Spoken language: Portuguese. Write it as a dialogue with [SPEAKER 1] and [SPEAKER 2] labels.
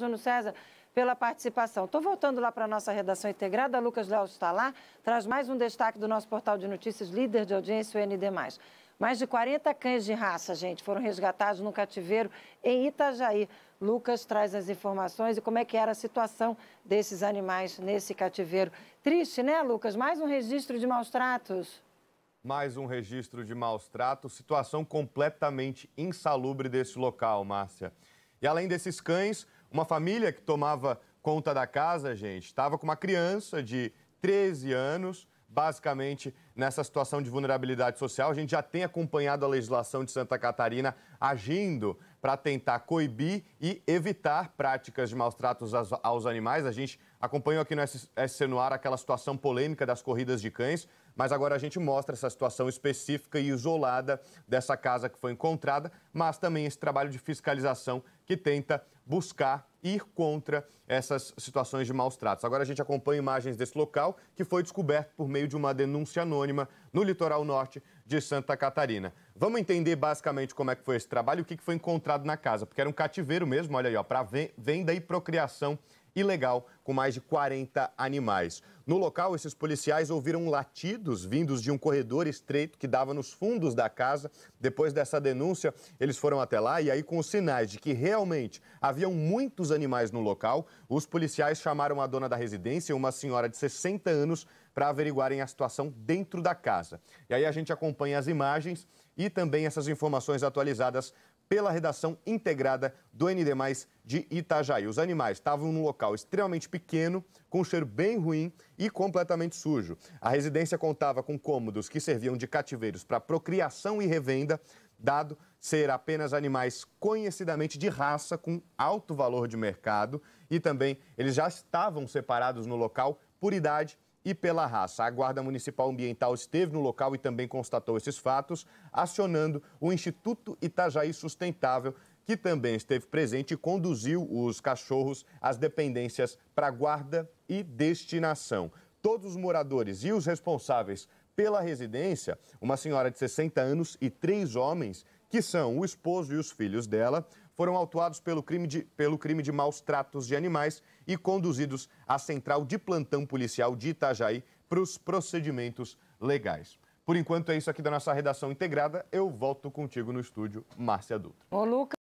[SPEAKER 1] Júnior César, pela participação. Estou voltando lá para a nossa redação integrada. Lucas Léo está lá, traz mais um destaque do nosso portal de notícias, líder de audiência, o ND+. Mais de 40 cães de raça, gente, foram resgatados no cativeiro em Itajaí. Lucas traz as informações e como é que era a situação desses animais nesse cativeiro. Triste, né, Lucas? Mais um registro de maus tratos.
[SPEAKER 2] Mais um registro de maus tratos, situação completamente insalubre desse local, Márcia. E além desses cães, uma família que tomava conta da casa, gente, estava com uma criança de 13 anos, basicamente nessa situação de vulnerabilidade social. A gente já tem acompanhado a legislação de Santa Catarina agindo para tentar coibir e evitar práticas de maus tratos aos animais. A gente acompanhou aqui no SC aquela situação polêmica das corridas de cães, mas agora a gente mostra essa situação específica e isolada dessa casa que foi encontrada, mas também esse trabalho de fiscalização que tenta buscar ir contra essas situações de maus tratos. Agora a gente acompanha imagens desse local que foi descoberto por meio de uma denúncia anônima no litoral norte de Santa Catarina. Vamos entender basicamente como é que foi esse trabalho o que foi encontrado na casa, porque era um cativeiro mesmo, olha aí, para venda e procriação ilegal com mais de 40 animais. No local, esses policiais ouviram latidos vindos de um corredor estreito que dava nos fundos da casa. Depois dessa denúncia, eles foram até lá e aí com os sinais de que realmente haviam muitos animais no local, os policiais chamaram a dona da residência, uma senhora de 60 anos, para averiguarem a situação dentro da casa. E aí a gente acompanha as imagens e também essas informações atualizadas pela redação integrada do ND, de Itajaí. Os animais estavam num local extremamente pequeno, com um cheiro bem ruim e completamente sujo. A residência contava com cômodos que serviam de cativeiros para procriação e revenda, dado ser apenas animais conhecidamente de raça, com alto valor de mercado, e também eles já estavam separados no local por idade e pela raça. A Guarda Municipal Ambiental esteve no local e também constatou esses fatos, acionando o Instituto Itajaí Sustentável, que também esteve presente e conduziu os cachorros às dependências para guarda e destinação. Todos os moradores e os responsáveis pela residência, uma senhora de 60 anos e três homens, que são o esposo e os filhos dela, foram autuados pelo crime de, pelo crime de maus tratos de animais e conduzidos à central de plantão policial de Itajaí para os procedimentos legais. Por enquanto é isso aqui da nossa redação integrada. Eu volto contigo no estúdio, Márcia Dutra. Ô, Lucas.